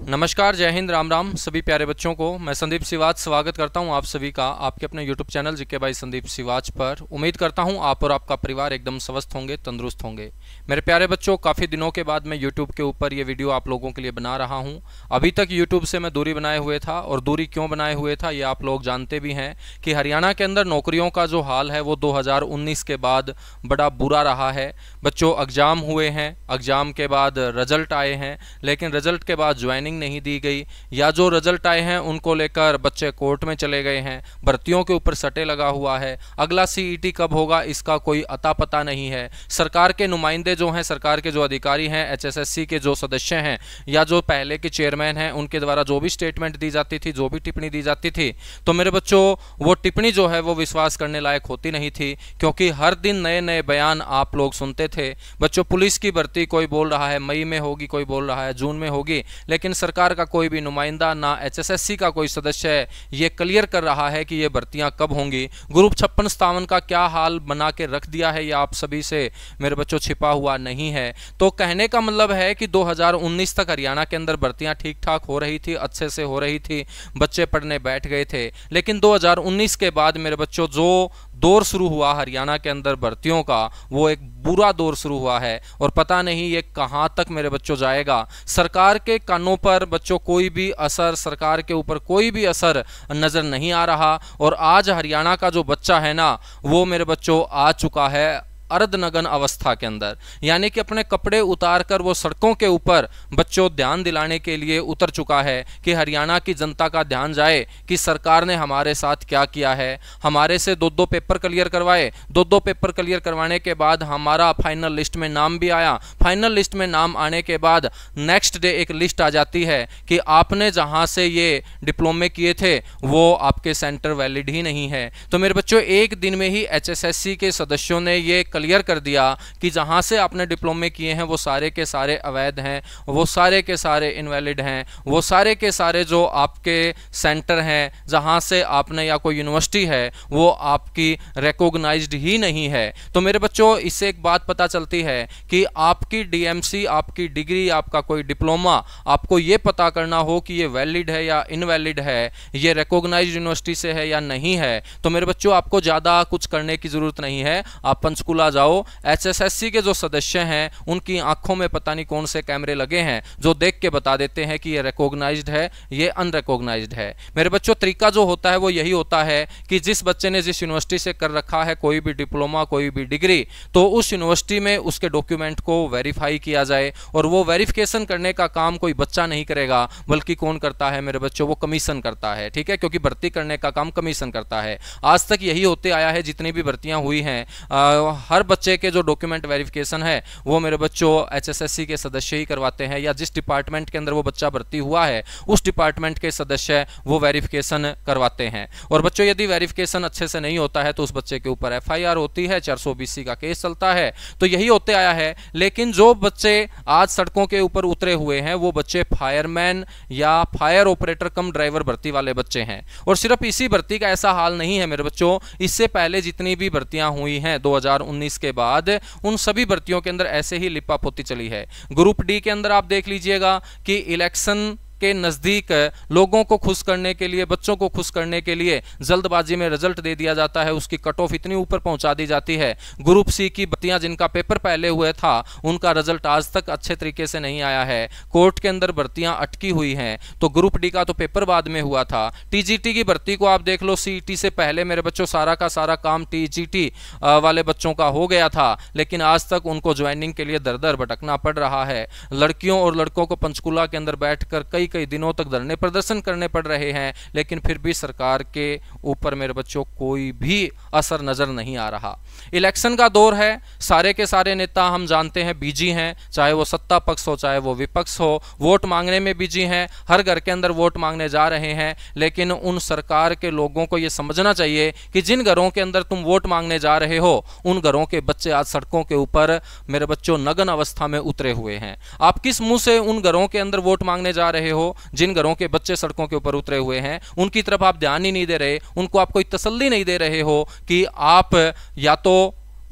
नमस्कार जय हिंद राम राम सभी प्यारे बच्चों को मैं संदीप सिवाच स्वागत करता हूं आप सभी का आपके अपने YouTube channel GK by Sandeep Siwach पर उम्मीद करता हूं आप और आपका परिवार एकदम स्वस्थ होंगे तंदुरुस्त होंगे मेरे प्यारे बच्चों काफ़ी दिनों के बाद मैं यूट्यूब के ऊपर ये वीडियो आप लोगों के लिए बना रहा हूँ अभी तक यूट्यूब से मैं दूरी बनाए हुए था और दूरी क्यों बनाए हुए था ये आप लोग जानते भी हैं कि हरियाणा के अंदर नौकरियों का जो हाल है वो दो के बाद बड़ा बुरा रहा है बच्चों एग्ज़ाम हुए हैं एग्ज़ाम के बाद रिजल्ट आए हैं लेकिन रिजल्ट के बाद ज्वाइन ट्रेनिंग नहीं दी गई या जो रिजल्ट आए हैं उनको लेकर बच्चे कोर्ट में चले गए हैं भर्तियों के ऊपर सटे लगा हुआ है अगला सी e कब होगा इसका कोई अता पता नहीं है सरकार के नुमाइंदे जो हैं सरकार के जो अधिकारी हैं एच के जो सदस्य हैं या जो पहले के चेयरमैन हैं उनके द्वारा जो भी स्टेटमेंट दी जाती थी जो भी टिप्पणी दी जाती थी तो मेरे बच्चों वो टिप्पणी जो है वो विश्वास करने लायक होती नहीं थी क्योंकि हर दिन नए नए बयान आप लोग सुनते थे बच्चों पुलिस की भर्ती कोई बोल रहा है मई में होगी कोई बोल रहा है जून में होगी लेकिन केंद्र सरकार का कोई भी नुमाइंदा ना एचएसएससी का कोई सदस्य है ये क्लियर कर रहा है कि ये भर्तियां कब होंगी ग्रुप छप्पन सतावन का क्या हाल बना के रख दिया है यह आप सभी से मेरे बच्चों छिपा हुआ नहीं है तो कहने का मतलब है कि 2019 तक हरियाणा के अंदर भर्तियां ठीक ठाक हो रही थी अच्छे से हो रही थी बच्चे पढ़ने बैठ गए थे लेकिन दो के बाद मेरे बच्चों जो दौर शुरू हुआ हरियाणा के अंदर भर्तियों का वो एक बुरा दौर शुरू हुआ है और पता नहीं ये कहाँ तक मेरे बच्चों जाएगा सरकार के कानों पर बच्चों कोई भी असर सरकार के ऊपर कोई भी असर नज़र नहीं आ रहा और आज हरियाणा का जो बच्चा है ना वो मेरे बच्चों आ चुका है अर्धनगन अवस्था के अंदर यानी कि अपने कपड़े उतार कर वो सड़कों के ऊपर बच्चों ध्यान दिलाने के लिए उतर चुका है कि हरियाणा की जनता का ध्यान जाए कि सरकार ने हमारे साथ क्या किया है हमारे से दो दो पेपर क्लियर करवाए दो दो पेपर क्लियर करवाने के बाद हमारा फाइनल लिस्ट में नाम भी आया फाइनल लिस्ट में नाम आने के बाद नेक्स्ट डे एक लिस्ट आ जाती है कि आपने जहाँ से ये डिप्लोमे किए थे वो आपके सेंटर वैलिड ही नहीं है तो मेरे बच्चों एक दिन में ही एच के सदस्यों ने ये क्लियर कर दिया कि जहाँ से आपने डिप्लोमे किए हैं वो सारे के सारे अवैध हैं वो सारे के सारे इनवैलिड हैं वो सारे के सारे जो आपके सेंटर हैं जहाँ से आपने या कोई यूनिवर्सिटी है वो आपकी रिकोगनाइज ही नहीं है तो मेरे बच्चों इससे एक बात पता चलती है कि आपकी डीएमसी आपकी डिग्री आपका कोई डिप्लोमा आपको ये पता करना हो कि ये वैलिड है या इनवैलिड है ये रिकोगनाइज यूनिवर्सिटी से है या नहीं है तो मेरे बच्चों आपको ज़्यादा कुछ करने की ज़रूरत नहीं है आप पंचकूला जाओ एचएसएससी के जो सदस्य हैं उनकी आंखों में पता नहीं कौन से कैमरे लगे हैं जो देख के बता देते हैं कि ये रिकोगनाइज है ये अनरिकोगनाइज है मेरे बच्चों तरीका जो होता है वो यही होता है कि जिस बच्चे ने जिस यूनिवर्सिटी से कर रखा है कोई भी डिप्लोमा कोई भी डिग्री तो उस यूनिवर्सिटी में उसके डॉक्यूमेंट को वेरीफाई किया जाए और वो वेरीफिकेशन करने का काम कोई बच्चा नहीं करेगा बल्कि कौन करता है मेरे बच्चों वो कमीशन करता है ठीक है क्योंकि भर्ती करने का काम कमीशन करता है आज तक यही होते आया है जितनी भी भर्तियां हुई हैं हर बच्चे के जो डॉक्यूमेंट वेरिफिकेशन है वो मेरे बच्चों एचएसएससी के सदस्य ही करवाते हैं या जिस डिपार्टमेंट के अंदर वो बच्चा भर्ती हुआ है उस डिपार्टमेंट के सदस्य वो वेरिफिकेशन करवाते हैं और बच्चों यदि वेरिफिकेशन अच्छे से नहीं होता है तो उस बच्चे के ऊपर एफ होती है चार का केस चलता है तो यही होते आया है लेकिन जो बच्चे आज सड़कों के ऊपर उतरे हुए हैं वो बच्चे फायरमैन या फायर ऑपरेटर कम ड्राइवर भर्ती वाले बच्चे हैं और सिर्फ इसी भर्ती का ऐसा हाल नहीं है मेरे बच्चों इससे पहले जितनी भी भर्तियां हुई हैं उन्नीस के बाद उन सभी भर्तियों के अंदर ऐसे ही लिपा पोती चली है ग्रुप डी के अंदर आप देख लीजिएगा कि इलेक्शन के नज़दीक लोगों को खुश करने के लिए बच्चों को खुश करने के लिए जल्दबाजी में रिजल्ट दे दिया जाता है उसकी कट ऑफ इतनी ऊपर पहुंचा दी जाती है ग्रुप सी की बत्तियां जिनका पेपर पहले हुए था उनका रिजल्ट आज तक अच्छे तरीके से नहीं आया है कोर्ट के अंदर बर्तियाँ अटकी हुई हैं तो ग्रुप डी का तो पेपर बाद में हुआ था टीजीटी की भर्ती को आप देख लो सी e से पहले मेरे बच्चों सारा का सारा काम टी वाले बच्चों का हो गया था लेकिन आज तक उनको ज्वाइनिंग के लिए दर दर भटकना पड़ रहा है लड़कियों और लड़कों को पंचकूला के अंदर बैठकर कई कई दिनों तक धरने प्रदर्शन करने पड़ रहे हैं लेकिन फिर भी सरकार के ऊपर मेरे बच्चों कोई भी असर नज़र नहीं आ रहा इलेक्शन का दौर है सारे के सारे नेता हम जानते हैं बिजी हैं चाहे वो सत्ता पक्ष हो चाहे वो विपक्ष हो वोट मांगने में बिजी हैं हर घर के अंदर वोट मांगने जा रहे हैं लेकिन उन सरकार के लोगों को ये समझना चाहिए कि जिन घरों के अंदर तुम वोट मांगने जा रहे हो उन घरों के बच्चे आज सड़कों के ऊपर मेरे बच्चों नग्न अवस्था में उतरे हुए हैं आप किस मुंह से उन घरों के अंदर वोट मांगने जा रहे हो हो जिन घरों के बच्चे सड़कों के ऊपर उतरे हुए हैं उनकी तरफ आप ध्यान ही नहीं दे रहे उनको आप कोई तसल्ली नहीं दे रहे हो कि आप या तो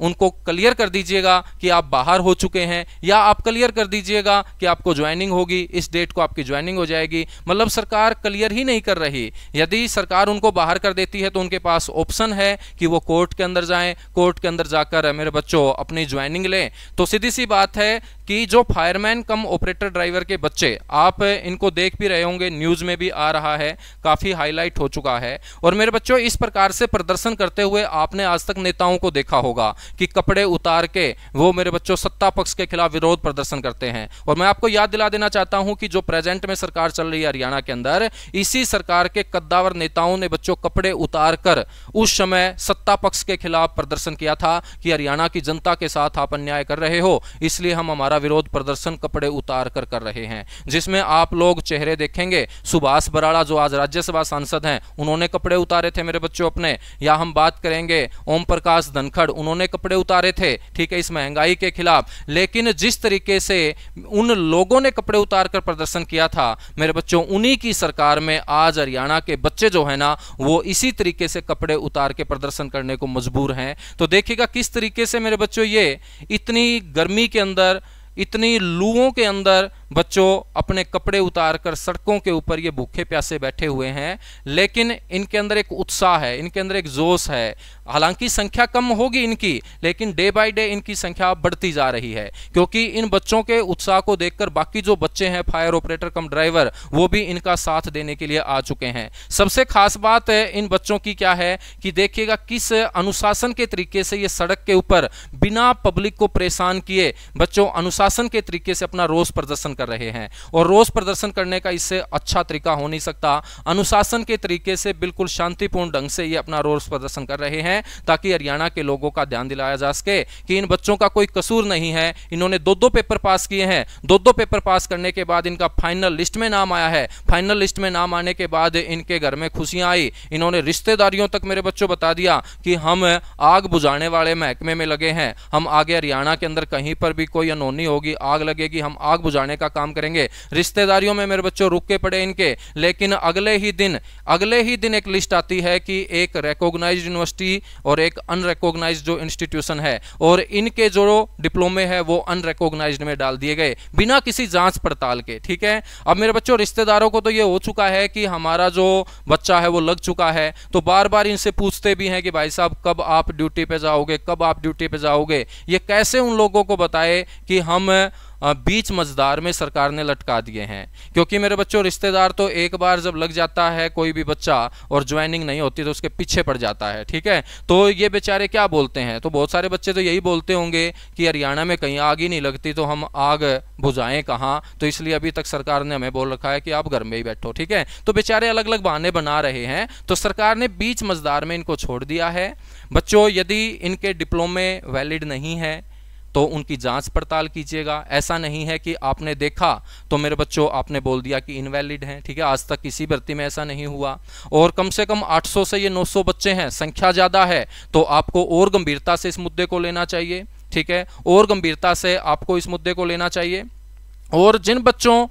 उनको क्लियर कर दीजिएगा कि आप बाहर हो चुके हैं या आप क्लियर कर दीजिएगा कि आपको ज्वाइनिंग होगी इस डेट को आपकी ज्वाइनिंग हो जाएगी मतलब सरकार क्लियर ही नहीं कर रही यदि सरकार उनको बाहर कर देती है तो उनके पास ऑप्शन है कि वो कोर्ट के अंदर जाएं कोर्ट के अंदर जाकर मेरे बच्चों अपनी ज्वाइनिंग लें तो सीधी सी बात है कि जो फायरमैन कम ऑपरेटर ड्राइवर के बच्चे आप इनको देख भी रहे होंगे न्यूज़ में भी आ रहा है काफ़ी हाईलाइट हो चुका है और मेरे बच्चों इस प्रकार से प्रदर्शन करते हुए आपने आज तक नेताओं को देखा होगा कि कपड़े उतार के वो मेरे बच्चों सत्ता पक्ष के खिलाफ विरोध प्रदर्शन करते हैं और मैं आपको याद दिला देना चाहता हूं कि जो प्रेजेंट में सरकार चल रही है हरियाणा के अंदर इसी सरकार के कद्दावर नेताओं ने बच्चों कपड़े उतार कर उस समय सत्ता पक्ष के खिलाफ प्रदर्शन किया था कि हरियाणा की जनता के साथ आप अन्याय कर रहे हो इसलिए हम हमारा हमारा विरोध प्रदर्शन कपड़े उतार कर कर रहे हैं जिसमें आप लोग चेहरे देखेंगे सुभाष बराड़ा जो आज राज्यसभा सांसद हैं उन्होंने कपड़े उतारे थे मेरे बच्चों अपने या हम बात करेंगे ओम प्रकाश धनखड़ उन्होंने कपड़े उतारे थे ठीक है इस महंगाई के खिलाफ लेकिन जिस तरीके से उन लोगों ने कपड़े उतार कर प्रदर्शन किया था मेरे बच्चों उन्हीं की सरकार में आज हरियाणा के बच्चे जो है ना वो इसी तरीके से कपड़े उतार के प्रदर्शन करने को मजबूर हैं तो देखिएगा किस तरीके से मेरे बच्चों ये इतनी गर्मी के अंदर इतनी लुओं के अंदर बच्चों अपने कपड़े उतार कर सड़कों के ऊपर ये भूखे प्यासे बैठे हुए हैं लेकिन इनके अंदर एक उत्साह है इनके अंदर एक जोश है हालांकि संख्या कम होगी इनकी लेकिन डे बाय डे इनकी संख्या बढ़ती जा रही है क्योंकि इन बच्चों के उत्साह को देखकर बाकी जो बच्चे हैं फायर ऑपरेटर कम ड्राइवर वो भी इनका साथ देने के लिए आ चुके हैं सबसे खास बात इन बच्चों की क्या है कि देखिएगा किस अनुशासन के तरीके से ये सड़क के ऊपर बिना पब्लिक को परेशान किए बच्चों अनुशासन के तरीके से अपना रोष प्रदर्शन कर कर रहे हैं और रोज प्रदर्शन करने का इससे अच्छा तरीका हो नहीं सकता अनुशासन के तरीके से बिल्कुल शांतिपूर्ण ढंग से ये अपना रोज प्रदर्शन कर रहे हैं ताकि हरियाणा के लोगों का ध्यान दिलाया जा सके कि इन बच्चों का कोई कसूर नहीं है इन्होंने दो दो पेपर पास किए हैं दो दो पेपर पास करने के बाद इनका फाइनल लिस्ट में नाम आया है फाइनल लिस्ट में नाम आने के बाद इनके घर में खुशियां आई इन्होंने रिश्तेदारियों तक मेरे बच्चों बता दिया कि हम आग बुझाने वाले महकमे में लगे हैं हम आगे हरियाणा के अंदर कहीं पर भी कोई अनोनी होगी आग लगेगी हम आग बुझाने का काम करेंगे रिश्तेदारियों में मेरे बच्चों रुक के पड़े इनके लेकिन अगले ही दिन अगले ही दिन एक लिस्ट आती है कि एक रेकोगनाइज यूनिवर्सिटी और एक अनरेकोगनाइज जो इंस्टीट्यूशन है और इनके जो डिप्लोमे है वो अनरेकोगनाइज में डाल दिए गए बिना किसी जांच पड़ताल के ठीक है अब मेरे बच्चों रिश्तेदारों को तो ये हो चुका है कि हमारा जो बच्चा है वो लग चुका है तो बार बार इनसे पूछते भी हैं कि भाई साहब कब आप ड्यूटी पे जाओगे कब आप ड्यूटी पे जाओगे ये कैसे उन लोगों को बताए कि हम बीच मजदार में सरकार ने लटका दिए हैं क्योंकि मेरे बच्चों रिश्तेदार तो एक बार जब लग जाता है कोई भी बच्चा और ज्वाइनिंग नहीं होती तो उसके पीछे पड़ जाता है ठीक है तो ये बेचारे क्या बोलते हैं तो बहुत सारे बच्चे तो यही बोलते होंगे कि हरियाणा में कहीं आग ही नहीं लगती तो हम आग बुझाएं कहाँ तो इसलिए अभी तक सरकार ने हमें बोल रखा है कि आप घर में ही बैठो ठीक है तो बेचारे अलग अलग बहाने बना रहे हैं तो सरकार ने बीच मजदार में इनको छोड़ दिया है बच्चों यदि इनके डिप्लोमे वैलिड नहीं है तो उनकी जांच पड़ताल कीजिएगा ऐसा नहीं है कि आपने देखा तो मेरे बच्चों आपने बोल दिया कि इनवैलिड हैं ठीक है आज तक किसी भर्ती में ऐसा नहीं हुआ और कम से कम 800 से ये 900 बच्चे हैं संख्या ज़्यादा है तो आपको और गंभीरता से इस मुद्दे को लेना चाहिए ठीक है और गंभीरता से आपको इस मुद्दे को लेना चाहिए और जिन बच्चों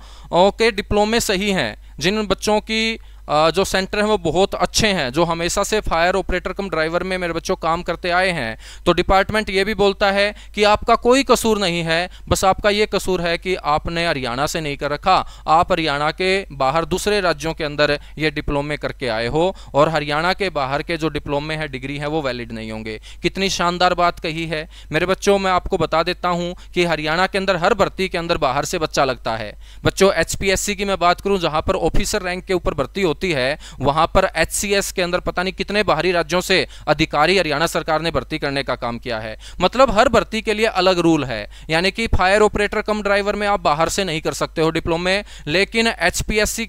के डिप्लोमे सही हैं जिन बच्चों की जो सेंटर हैं वो बहुत अच्छे हैं जो हमेशा से फायर ऑपरेटर कम ड्राइवर में मेरे बच्चों काम करते आए हैं तो डिपार्टमेंट ये भी बोलता है कि आपका कोई कसूर नहीं है बस आपका ये कसूर है कि आपने हरियाणा से नहीं कर रखा आप हरियाणा के बाहर दूसरे राज्यों के अंदर ये डिप्लोमे करके आए हो और हरियाणा के बाहर के जो डिप्लोमे हैं डिग्री है वो वैलिड नहीं होंगे कितनी शानदार बात कही है मेरे बच्चों मैं आपको बता देता हूँ कि हरियाणा के अंदर हर भर्ती के अंदर बाहर से बच्चा लगता है बच्चों एच की मैं बात करूँ जहाँ पर ऑफिसर रैंक के ऊपर भर्ती हो होती है वहां पर एच के अंदर पता नहीं कितने बाहरी राज्यों से अधिकारी हरियाणा सरकार ने भर्ती करने का काम किया है मतलब हर भर्ती के लिए अलग रूल है यानी कि फायर ऑपरेटर कम ड्राइवर में आप बाहर से नहीं कर सकते हो डिप्लोमा में लेकिन एच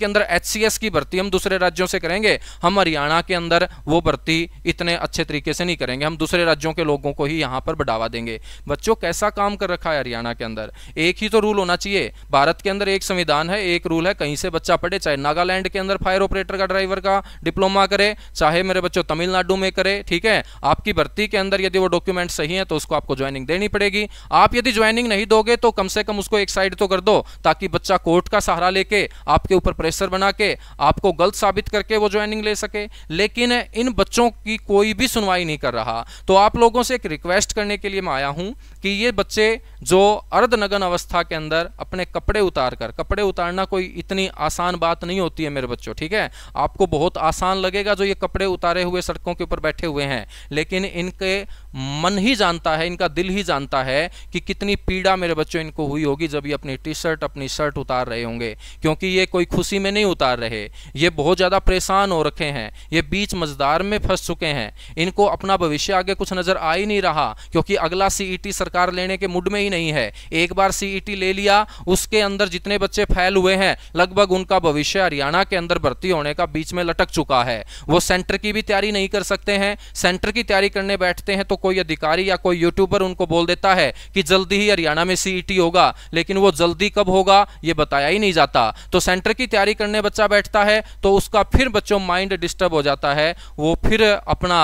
के अंदर एच की भर्ती हम दूसरे राज्यों से करेंगे हम हरियाणा के अंदर वो भर्ती इतने अच्छे तरीके से नहीं करेंगे हम दूसरे राज्यों के लोगों को ही यहां पर बढ़ावा देंगे बच्चों कैसा काम कर रखा है हरियाणा के अंदर एक ही तो रूल होना चाहिए भारत के अंदर एक संविधान है एक रूल है कहीं से बच्चा पढ़े चाहे नागालैंड के अंदर फायर ऑपरेटर का ड्राइवर का डिप्लोमा करे चाहे मेरे बच्चों तमिलनाडु में करे ठीक है आपकी भर्ती के अंदर यदि वो डॉक्यूमेंट सही है तो उसको आपको ज्वाइनिंग देनी पड़ेगी आप यदि ज्वाइनिंग नहीं दोगे तो कम से कम उसको एक साइड तो कर दो ताकि बच्चा कोर्ट का सहारा लेके आपके ऊपर प्रेशर बना के आपको गलत साबित करके वो ज्वाइनिंग ले सके लेकिन इन बच्चों की कोई भी सुनवाई नहीं कर रहा तो आप लोगों से एक रिक्वेस्ट करने के लिए मैं आया हूं कि ये बच्चे जो अर्धनगन अवस्था के अंदर अपने कपड़े उतार कर कपड़े उतारना कोई इतनी आसान बात नहीं होती है मेरे बच्चों ठीक है है आपको बहुत आसान लगेगा जो ये कपड़े उतारे हुए सड़कों के ऊपर बैठे हुए हैं लेकिन इनके मन ही जानता है इनका दिल ही जानता है कि कितनी पीड़ा मेरे बच्चों इनको हुई होगी जब ये अपनी टी शर्ट अपनी शर्ट उतार रहे होंगे क्योंकि ये कोई खुशी में नहीं उतार रहे ये बहुत ज़्यादा परेशान हो रखे हैं ये बीच मजदार में फंस चुके हैं इनको अपना भविष्य आगे कुछ नज़र आ ही नहीं रहा क्योंकि अगला सी e सरकार लेने के मुड में ही नहीं है एक बार सी e ले लिया उसके अंदर जितने बच्चे फैल हुए हैं लगभग उनका भविष्य हरियाणा के अंदर भर्ती होने का बीच में लटक चुका है वो सेंटर की भी तैयारी नहीं कर सकते हैं सेंटर की तैयारी करने बैठते हैं तो कोई अधिकारी या कोई यूट्यूबर उनको बोल देता है कि जल्दी ही हरियाणा में सीईटी e होगा लेकिन वो जल्दी कब होगा ये बताया ही नहीं जाता तो सेंटर की तैयारी करने बच्चा बैठता है तो उसका फिर बच्चों माइंड डिस्टर्ब हो जाता है वो फिर अपना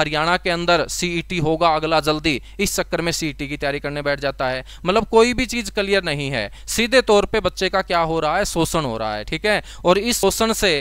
हरियाणा के अंदर सी e होगा अगला जल्दी इस चक्कर में सी e की तैयारी करने बैठ जाता है मतलब कोई भी चीज़ क्लियर नहीं है सीधे तौर पर बच्चे का क्या हो रहा है शोषण हो रहा है ठीक है और इस शोषण से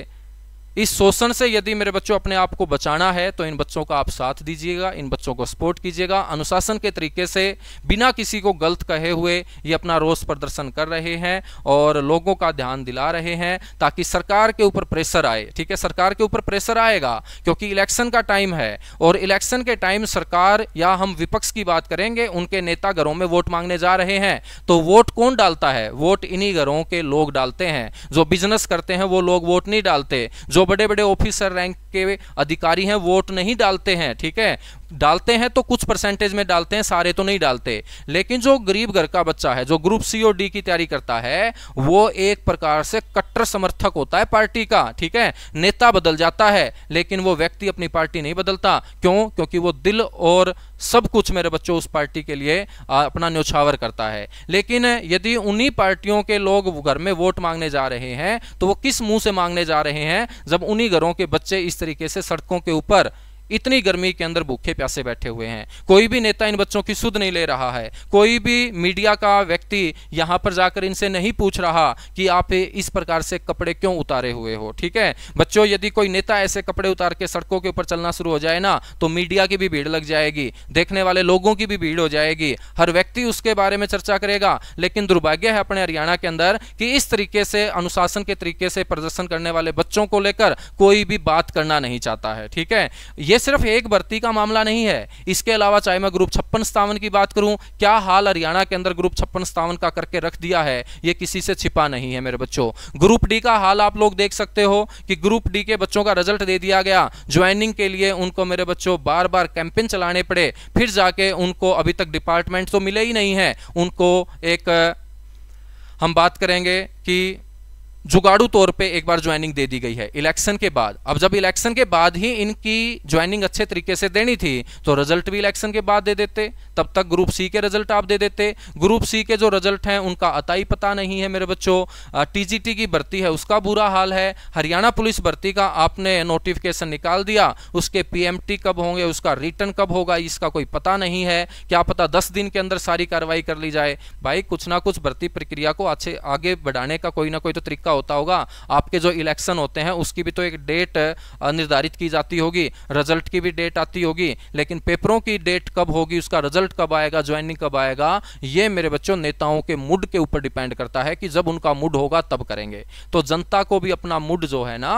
इस शोषण से यदि मेरे बच्चों अपने आप को बचाना है तो इन बच्चों का आप साथ दीजिएगा इन बच्चों को सपोर्ट कीजिएगा अनुशासन के तरीके से बिना किसी को गलत कहे हुए ये अपना रोष प्रदर्शन कर रहे हैं और लोगों का ध्यान दिला रहे हैं ताकि सरकार के ऊपर प्रेशर आए ठीक है सरकार के ऊपर प्रेशर आएगा क्योंकि इलेक्शन का टाइम है और इलेक्शन के टाइम सरकार या हम विपक्ष की बात करेंगे उनके नेता घरों में वोट मांगने जा रहे हैं तो वोट कौन डालता है वोट इन्हीं घरों के लोग डालते हैं जो बिजनेस करते हैं वो लोग वोट नहीं डालते जो जो बड़े बड़े ऑफिसर रैंक के अधिकारी हैं वोट नहीं डालते हैं ठीक है डालते हैं तो कुछ परसेंटेज में डालते हैं सारे तो नहीं डालते लेकिन जो गरीब घर का बच्चा है जो ग्रुप सी और डी की तैयारी करता है वो एक प्रकार से कट्टर समर्थक होता है पार्टी का ठीक है नेता बदल जाता है लेकिन वो व्यक्ति अपनी पार्टी नहीं बदलता क्यों क्योंकि वो दिल और सब कुछ मेरे बच्चों उस पार्टी के लिए अपना न्योछावर करता है लेकिन यदि उन्हीं पार्टियों के लोग घर में वोट मांगने जा रहे हैं तो वो किस मुंह से मांगने जा रहे हैं जब उन्हीं घरों के बच्चे इस तरीके से सड़कों के ऊपर इतनी गर्मी के अंदर भूखे प्यासे बैठे हुए हैं कोई भी नेता इन बच्चों की सुध नहीं ले रहा है कोई भी मीडिया का व्यक्ति यहाँ पर जाकर इनसे नहीं पूछ रहा कि आप इस प्रकार से कपड़े क्यों उतारे हुए हो ठीक है बच्चों यदि कोई नेता ऐसे कपड़े उतार के सड़कों के ऊपर चलना शुरू हो जाए ना तो मीडिया की भी भीड़ लग जाएगी देखने वाले लोगों की भी भीड़ हो जाएगी हर व्यक्ति उसके बारे में चर्चा करेगा लेकिन दुर्भाग्य है अपने हरियाणा के अंदर कि इस तरीके से अनुशासन के तरीके से प्रदर्शन करने वाले बच्चों को लेकर कोई भी बात करना नहीं चाहता है ठीक है ये ये सिर्फ एक भर्ती का मामला नहीं है इसके अलावा चाहे मैं ग्रुप छप्पन सतावन की बात करूं क्या हाल हरियाणा के अंदर ग्रुप छप्पन सतावन का करके रख दिया है ये किसी से छिपा नहीं है मेरे बच्चों ग्रुप डी का हाल आप लोग देख सकते हो कि ग्रुप डी के बच्चों का रिजल्ट दे दिया गया ज्वाइनिंग के लिए उनको मेरे बच्चों बार बार कैंपेन चलाने पड़े फिर जाके उनको अभी तक डिपार्टमेंट तो मिले ही नहीं है उनको एक हम बात करेंगे कि जुगाड़ू तौर पे एक बार ज्वाइनिंग दे दी गई है इलेक्शन के बाद अब जब इलेक्शन के बाद ही इनकी ज्वाइनिंग अच्छे तरीके से देनी थी तो रिजल्ट भी इलेक्शन के बाद दे देते तब तक ग्रुप सी के रिजल्ट आप दे देते ग्रुप सी के जो रिजल्ट हैं उनका अताई पता नहीं है मेरे बच्चों टीजीटी की भर्ती है उसका बुरा हाल है हरियाणा पुलिस भर्ती का आपने नोटिफिकेशन निकाल दिया उसके पी कब होंगे उसका रिटर्न कब होगा इसका कोई पता नहीं है क्या पता दस दिन के अंदर सारी कार्रवाई कर ली जाए भाई कुछ ना कुछ भर्ती प्रक्रिया को अच्छे आगे बढ़ाने का कोई ना कोई तो तरीका होता होगा आपके जो इलेक्शन होते हैं उसकी भी तो एक डेट निर्धारित की जाती होगी रिजल्ट की भी डेट आती होगी लेकिन पेपरों की डेट कब होगी उसका रिजल्ट कब आएगा ज्वाइनिंग कब आएगा ये मेरे बच्चों नेताओं के मूड के ऊपर डिपेंड करता है कि जब उनका मूड होगा तब करेंगे तो जनता को भी अपना मूड जो है ना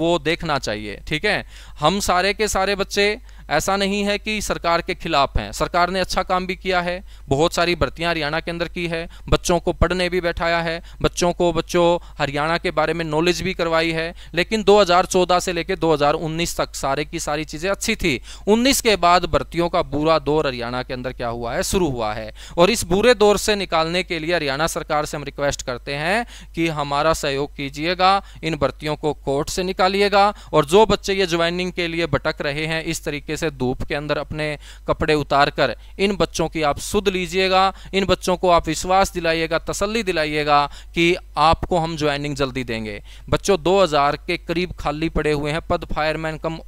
वो देखना चाहिए ठीक है हम सारे के सारे बच्चे ऐसा नहीं है कि सरकार के खिलाफ हैं सरकार ने अच्छा काम भी किया है बहुत सारी भर्तियाँ हरियाणा के अंदर की है बच्चों को पढ़ने भी बैठाया है बच्चों को बच्चों हरियाणा के बारे में नॉलेज भी करवाई है लेकिन 2014 से लेकर 2019 तक सारे की सारी चीज़ें अच्छी थी 19 के बाद भर्तियों का बुरा दौर हरियाणा के अंदर क्या हुआ है शुरू हुआ है और इस बुरे दौर से निकालने के लिए हरियाणा सरकार से हम रिक्वेस्ट करते हैं कि हमारा सहयोग कीजिएगा इन भर्तियों को कोर्ट से निकालिएगा और जो बच्चे ये ज्वाइनिंग के लिए भटक रहे हैं इस तरीके से से धूप के अंदर अपने कपड़े उतार कर इन बच्चों की आप सुध लीजिएगा इन बच्चों को आप विश्वास दिलाइएगा तसल्ली दिलाइएगा कि आपको हम ज्वाइनिंग जल्दी देंगे बच्चों 2000 के करीब खाली पड़े हुए हैं पद fireman cum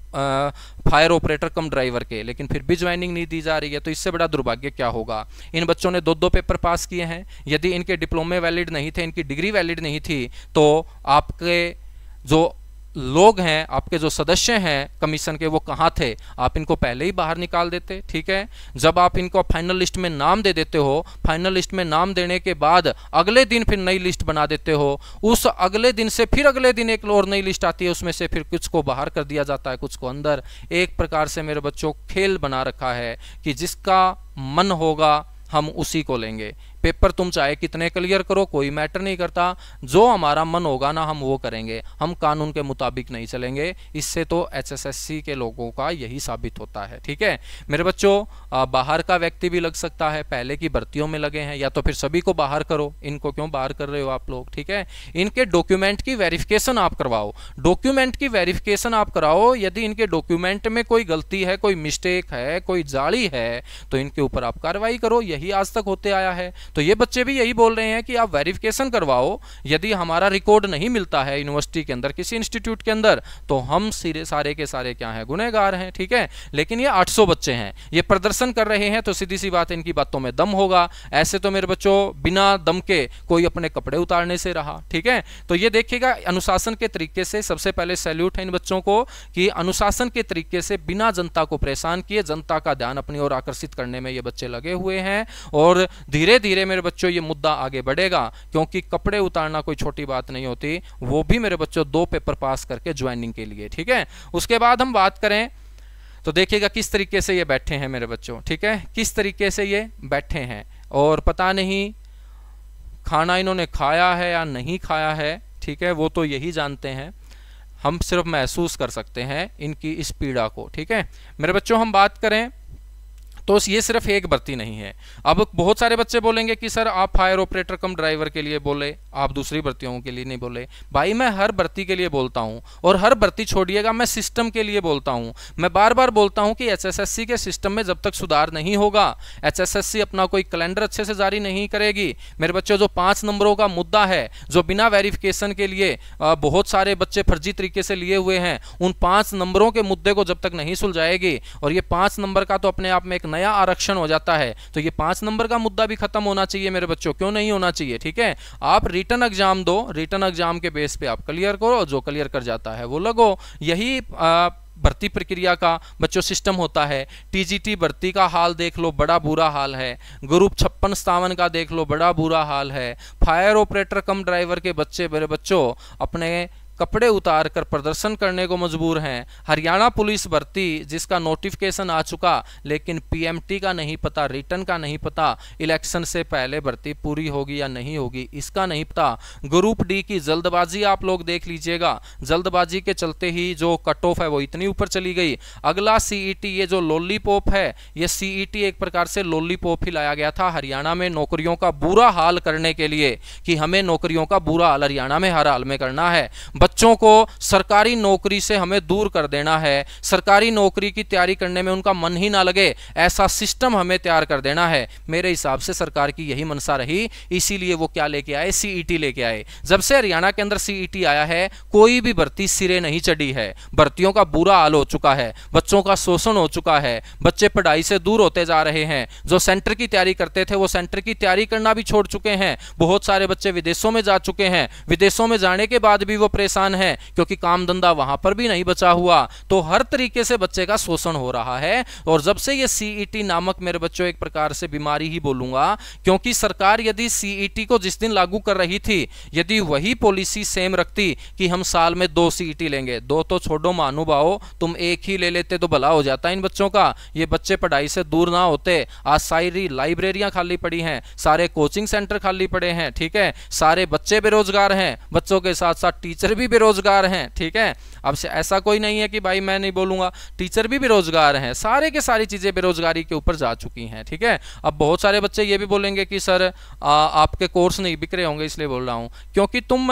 fire operator cum driver के लेकिन फिर भी ज्वाइनिंग नहीं दी जा रही है तो इससे बड़ा दुर्भाग्य क्या होगा इन बच्चों ने दो दो पेपर पास किए हैं यदि इनके डिप्लोमे वैलिड नहीं थे इनकी डिग्री वैलिड नहीं थी तो आपके जो लोग हैं आपके जो सदस्य हैं कमीशन के वो कहाँ थे आप इनको पहले ही बाहर निकाल देते ठीक है जब आप इनको फाइनल लिस्ट में नाम दे देते हो फाइनल लिस्ट में नाम देने के बाद अगले दिन फिर नई लिस्ट बना देते हो उस अगले दिन से फिर अगले दिन एक और नई लिस्ट आती है उसमें से फिर कुछ को बाहर कर दिया जाता है कुछ को अंदर एक प्रकार से मेरे बच्चों खेल बना रखा है कि जिसका मन होगा हम उसी को लेंगे पेपर तुम चाहे कितने क्लियर करो कोई मैटर नहीं करता जो हमारा मन होगा ना हम वो करेंगे हम कानून के मुताबिक नहीं चलेंगे इससे तो एचएसएससी के लोगों का यही साबित होता है ठीक है मेरे बच्चों बाहर का व्यक्ति भी लग सकता है पहले की भर्तियों में लगे हैं या तो फिर सभी को बाहर करो इनको क्यों बाहर कर रहे हो आप लोग ठीक है इनके डॉक्यूमेंट की वेरिफिकेशन आप करवाओ डॉक्यूमेंट की वेरिफिकेशन आप कराओ यदि इनके डॉक्यूमेंट में कोई गलती है कोई मिस्टेक है कोई जाली है तो इनके ऊपर आप कार्रवाई करो यही आज तक होते आया है तो ये बच्चे भी यही बोल रहे हैं कि आप वेरिफिकेशन करवाओ यदि हमारा रिकॉर्ड नहीं मिलता है यूनिवर्सिटी के अंदर किसी इंस्टीट्यूट के अंदर तो हम सिरे सारे के सारे क्या हैं गुनहगार हैं ठीक है लेकिन ये 800 बच्चे हैं ये प्रदर्शन कर रहे हैं तो सीधी सी बात इनकी बातों में दम होगा ऐसे तो मेरे बच्चों बिना दम के कोई अपने कपड़े उतारने से रहा ठीक है तो ये देखिएगा अनुशासन के तरीके से सबसे पहले सैल्यूट है इन बच्चों को कि अनुशासन के तरीके से बिना जनता को परेशान किए जनता का ध्यान अपनी ओर आकर्षित करने में ये बच्चे लगे हुए हैं और धीरे धीरे धीरे मेरे बच्चों ये मुद्दा आगे बढ़ेगा क्योंकि कपड़े उतारना कोई छोटी बात नहीं होती वो भी मेरे बच्चों दो पेपर पास करके ज्वाइनिंग के लिए ठीक है उसके बाद हम बात करें तो देखिएगा किस तरीके से ये बैठे हैं मेरे बच्चों ठीक है किस तरीके से ये बैठे हैं और पता नहीं खाना इन्होंने खाया है या नहीं खाया है ठीक है वो तो यही जानते हैं हम सिर्फ महसूस कर सकते हैं इनकी इस पीड़ा को ठीक है मेरे बच्चों हम बात करें तो ये सिर्फ एक भर्ती नहीं है अब बहुत सारे बच्चे बोलेंगे कि सर आप फायर ऑपरेटर कम ड्राइवर के लिए बोले आप दूसरी भर्तियों के लिए नहीं बोले भाई मैं हर भर्ती के लिए बोलता हूँ और हर भर्ती छोड़िएगा मैं सिस्टम के लिए बोलता हूँ मैं बार बार बोलता हूँ कि एचएसएससी के सिस्टम में जब तक सुधार नहीं होगा एचएसएससी अपना कोई कैलेंडर अच्छे से जारी नहीं करेगी मेरे बच्चों जो पाँच नंबरों का मुद्दा है जो बिना वेरिफिकेशन के लिए बहुत सारे बच्चे फर्जी तरीके से लिए हुए हैं उन पाँच नंबरों के मुद्दे को जब तक नहीं सुलझाएगी और ये पाँच नंबर का तो अपने आप में एक नया आरक्षण हो जाता है तो ये पांच नंबर का मुद्दा भी खत्म होना चाहिए मेरे बच्चों क्यों नहीं होना चाहिए ठीक है आप रिटर्न एग्जाम दो रिटर्न एग्जाम के बेस पे आप क्लियर करो जो क्लियर कर जाता है वो लगो यही आ, भर्ती प्रक्रिया का बच्चों सिस्टम होता है टीजीटी भर्ती का हाल देख लो बड़ा बुरा हाल है ग्रुप छप्पन सतावन का देख लो बड़ा बुरा हाल है फायर ऑपरेटर कम ड्राइवर के बच्चे मेरे बच्चों अपने कपड़े उतार कर प्रदर्शन करने को मजबूर हैं हरियाणा पुलिस भर्ती जिसका नोटिफिकेशन आ चुका लेकिन पीएमटी का नहीं पता रिटर्न का नहीं पता इलेक्शन से पहले भर्ती पूरी होगी या नहीं होगी इसका नहीं पता ग्रुप डी की जल्दबाजी आप लोग देख लीजिएगा जल्दबाजी के चलते ही जो कट ऑफ है वो इतनी ऊपर चली गई अगला सी e ये जो लोली है ये सी e एक प्रकार से लोली ही लाया गया था हरियाणा में नौकरियों का बुरा हाल करने के लिए कि हमें नौकरियों का बुरा हाल हरियाणा में हर हाल में करना है बच्चों को सरकारी नौकरी से हमें दूर कर देना है सरकारी नौकरी की तैयारी करने में उनका मन ही ना लगे ऐसा सिस्टम हमें तैयार कर देना है मेरे हिसाब से सरकार की यही मनसा रही इसीलिए वो क्या लेके आए सीईटी e लेके आए जब से हरियाणा के अंदर सीईटी e आया है कोई भी भर्ती सिरे नहीं चढ़ी है भर्तियों का बुरा हाल हो चुका है बच्चों का शोषण हो चुका है बच्चे पढ़ाई से दूर होते जा रहे हैं जो सेंटर की तैयारी करते थे वो सेंटर की तैयारी करना भी छोड़ चुके हैं बहुत सारे बच्चे विदेशों में जा चुके हैं विदेशों में जाने के बाद भी वो प्रेस परेशान है क्योंकि काम धंधा वहां पर भी नहीं बचा हुआ तो हर तरीके से बच्चे का शोषण हो रहा है और जब से ये सीईटी e नामक मेरे बच्चों एक प्रकार से बीमारी ही बोलूंगा क्योंकि सरकार यदि सीईटी e को जिस दिन लागू कर रही थी यदि वही पॉलिसी सेम रखती कि हम साल में दो सीईटी e लेंगे दो तो छोड़ो मानुभाओ तुम एक ही ले लेते तो भला हो जाता इन बच्चों का ये बच्चे पढ़ाई से दूर ना होते आज सारी लाइब्रेरियां खाली पड़ी हैं सारे कोचिंग सेंटर खाली पड़े हैं ठीक है सारे बच्चे बेरोजगार हैं बच्चों के साथ साथ टीचर भी भी बेरोजगार हैं ठीक है अब से ऐसा कोई नहीं है कि भाई मैं नहीं बोलूंगा टीचर भी बेरोजगार हैं सारे के सारी चीज़ें बेरोजगारी के ऊपर जा चुकी हैं ठीक है थीके? अब बहुत सारे बच्चे ये भी बोलेंगे कि सर आ, आपके कोर्स नहीं बिक रहे होंगे इसलिए बोल रहा हूँ क्योंकि तुम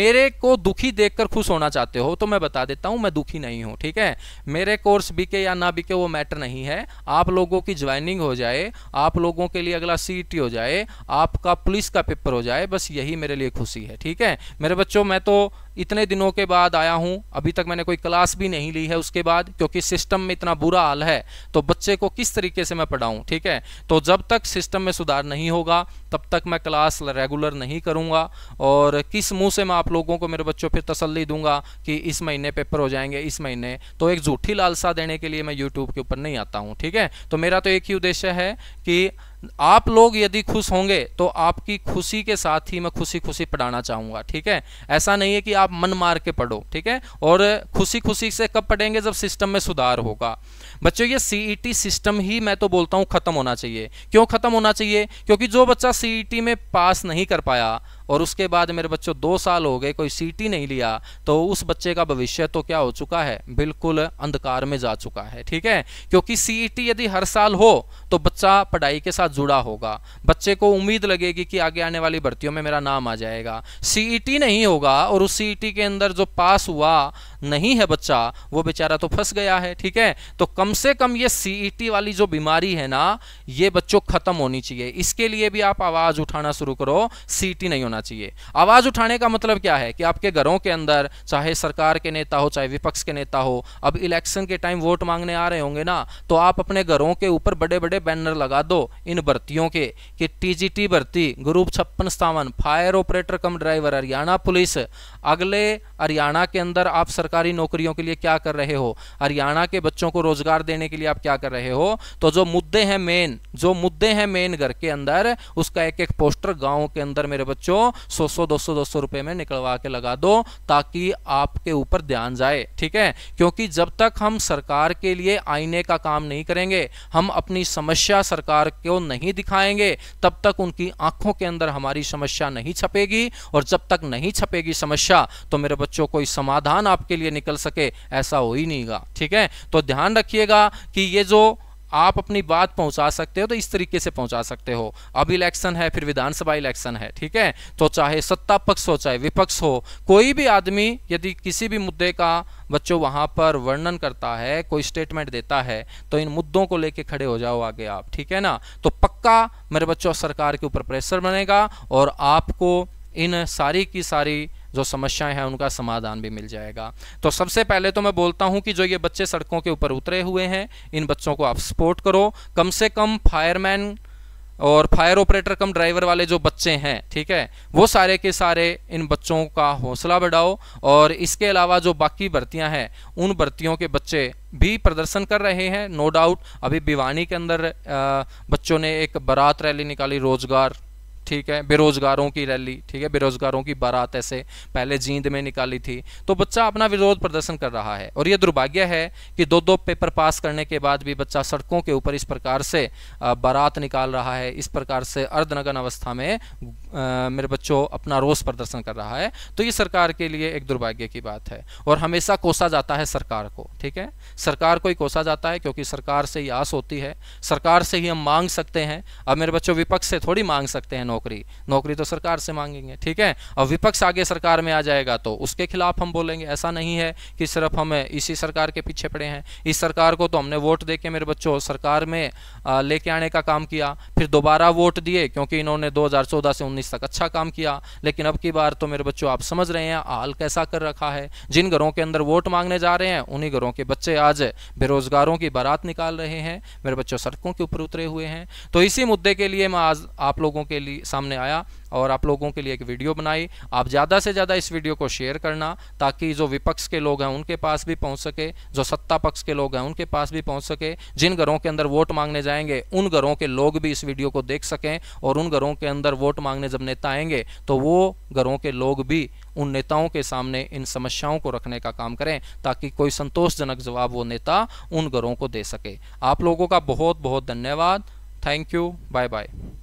मेरे को दुखी देख खुश होना चाहते हो तो मैं बता देता हूँ मैं दुखी नहीं हूँ ठीक है मेरे कोर्स बिके या ना बिके वो मैटर नहीं है आप लोगों की ज्वाइनिंग हो जाए आप लोगों के लिए अगला सी हो जाए आपका पुलिस का पेपर हो जाए बस यही मेरे लिए खुशी है ठीक है मेरे बच्चों मैं तो इतने दिनों के बाद आया हूँ अभी तक मैंने कोई क्लास भी नहीं ली है उसके बाद क्योंकि सिस्टम में इतना बुरा हाल है तो बच्चे को किस तरीके से मैं पढ़ाऊँ ठीक है तो जब तक सिस्टम में सुधार नहीं होगा तब तक मैं क्लास रेगुलर नहीं करूँगा और किस मुँह से मैं आप लोगों को मेरे बच्चों फिर तसली दूंगा कि इस महीने पेपर हो जाएंगे इस महीने तो एक झूठी लालसा देने के लिए मैं यूट्यूब के ऊपर नहीं आता हूँ ठीक है तो मेरा तो एक ही उद्देश्य है कि आप लोग यदि खुश होंगे तो आपकी खुशी के साथ ही मैं खुशी खुशी पढ़ाना चाहूंगा ठीक है ऐसा नहीं है कि आप मन मार के पढ़ो ठीक है और खुशी खुशी से कब पढ़ेंगे जब सिस्टम में सुधार होगा बच्चों ये सीईटी सिस्टम e ही मैं तो बोलता हूँ ख़त्म होना चाहिए क्यों ख़त्म होना चाहिए क्योंकि जो बच्चा सीईटी e में पास नहीं कर पाया और उसके बाद मेरे बच्चों दो साल हो गए कोई सीटी नहीं लिया तो उस बच्चे का भविष्य तो क्या हो चुका है बिल्कुल अंधकार में जा चुका है ठीक है क्योंकि सीईटी यदि हर साल हो तो बच्चा पढ़ाई के साथ जुड़ा होगा बच्चे को उम्मीद लगेगी कि आगे आने वाली भर्तियों में मेरा नाम आ जाएगा सीईटी नहीं होगा और उस सीईटी के अंदर जो पास हुआ नहीं है बच्चा वो बेचारा तो फंस गया है ठीक है तो कम से कम ये सीईटी वाली जो बीमारी है ना ये बच्चों खत्म होनी चाहिए इसके लिए भी आप आवाज उठाना शुरू करो सीईटी नहीं होना होना चाहिए आवाज़ उठाने का मतलब क्या है कि आपके घरों के अंदर चाहे सरकार के नेता हो चाहे विपक्ष के नेता हो अब इलेक्शन के टाइम वोट मांगने आ रहे होंगे ना तो आप अपने घरों के ऊपर बड़े बड़े बैनर लगा दो इन भर्तियों के कि टीजीटी भर्ती ग्रुप छप्पन सतावन fire operator cum driver Haryana police अगले हरियाणा के अंदर आप सरकारी नौकरियों के लिए क्या कर रहे हो हरियाणा के बच्चों को रोजगार देने के लिए आप क्या कर रहे हो तो जो मुद्दे हैं मेन जो मुद्दे हैं मेन घर के अंदर उसका एक एक पोस्टर गाँव के अंदर मेरे बच्चों सौ सौ दो सौ दो सौ रुपये में निकलवा के लगा दो ताकि आपके ऊपर ध्यान जाए ठीक है क्योंकि जब तक हम सरकार के लिए आईने का काम नहीं करेंगे हम अपनी समस्या सरकार को नहीं दिखाएंगे तब तक उनकी आंखों के अंदर हमारी समस्या नहीं छपेगी और जब तक नहीं छपेगी समस्या पूछा तो मेरे बच्चों कोई समाधान आपके लिए निकल सके ऐसा हो ही नहींगा ठीक है तो ध्यान रखिएगा कि ये जो आप अपनी बात पहुंचा सकते हो तो इस तरीके से पहुंचा सकते हो अब इलेक्शन है फिर विधानसभा इलेक्शन है ठीक है तो चाहे सत्ता पक्ष हो चाहे विपक्ष हो कोई भी आदमी यदि किसी भी मुद्दे का बच्चों वहां पर वर्णन करता है कोई स्टेटमेंट देता है तो इन मुद्दों को लेके खड़े हो जाओ आगे आप ठीक है ना तो पक्का मेरे बच्चों सरकार के ऊपर प्रेशर बनेगा और आपको इन सारी की सारी जो समस्याएं हैं उनका समाधान भी मिल जाएगा तो सबसे पहले तो मैं बोलता हूं कि जो ये बच्चे सड़कों के ऊपर उतरे हुए हैं इन बच्चों को आप सपोर्ट करो कम से कम फायरमैन और फायर ऑपरेटर कम ड्राइवर वाले जो बच्चे हैं ठीक है वो सारे के सारे इन बच्चों का हौसला बढ़ाओ और इसके अलावा जो बाकी भर्तियां हैं उन भर्तियों के बच्चे भी प्रदर्शन कर रहे हैं नो डाउट अभी भिवानी के अंदर बच्चों ने एक बारात रैली निकाली रोजगार ठीक है बेरोजगारों की रैली ठीक है बेरोजगारों की बारात ऐसे पहले जींद में निकाली थी तो बच्चा अपना विरोध प्रदर्शन कर रहा है और यह दुर्भाग्य है कि दो दो पेपर पास करने के बाद भी बच्चा सड़कों के ऊपर इस प्रकार से बारात निकाल रहा है इस प्रकार से अर्धनगन अवस्था में मेरे बच्चों अपना रोष प्रदर्शन कर रहा है तो ये सरकार के लिए एक दुर्भाग्य की बात है और हमेशा कोसा जाता है सरकार को ठीक है सरकार को ही कोसा जाता है क्योंकि सरकार से ही आस होती है सरकार से ही हम मांग सकते हैं अब मेरे बच्चों विपक्ष से थोड़ी मांग सकते हैं नौकरी नौकरी तो सरकार से मांगेंगे ठीक है और विपक्ष आगे सरकार में आ जाएगा तो उसके खिलाफ हम बोलेंगे ऐसा नहीं है कि सिर्फ हम इसी सरकार के पीछे पड़े हैं इस सरकार को तो हमने वोट दे के मेरे बच्चों सरकार में लेके आने का काम किया फिर दोबारा वोट दिए क्योंकि इन्होंने दो से उन्नीस तक अच्छा काम किया लेकिन अब की बार तो मेरे बच्चों आप समझ रहे हैं हाल कैसा कर रखा है जिन घरों के अंदर वोट मांगने जा रहे हैं उन्हीं घरों के बच्चे आज बेरोजगारों की बारात निकाल रहे हैं मेरे बच्चों सड़कों के ऊपर उतरे हुए हैं तो इसी मुद्दे के लिए मैं आज आप लोगों के लिए सामने आया और आप लोगों के लिए एक वीडियो बनाई आप ज़्यादा से ज़्यादा इस वीडियो को शेयर करना ताकि जो विपक्ष के लोग हैं उनके पास भी पहुंच सके जो सत्ता पक्ष के लोग हैं उनके पास भी पहुंच सके जिन घरों के अंदर वोट मांगने जाएंगे उन घरों के लोग भी इस वीडियो को देख सकें और उन घरों के अंदर वोट मांगने जब नेता आएंगे तो वो घरों के लोग भी उन नेताओं के सामने इन समस्याओं को रखने का काम करें ताकि कोई संतोषजनक जवाब वो नेता उन घरों को दे सके आप लोगों का बहुत बहुत धन्यवाद थैंक यू बाय बाय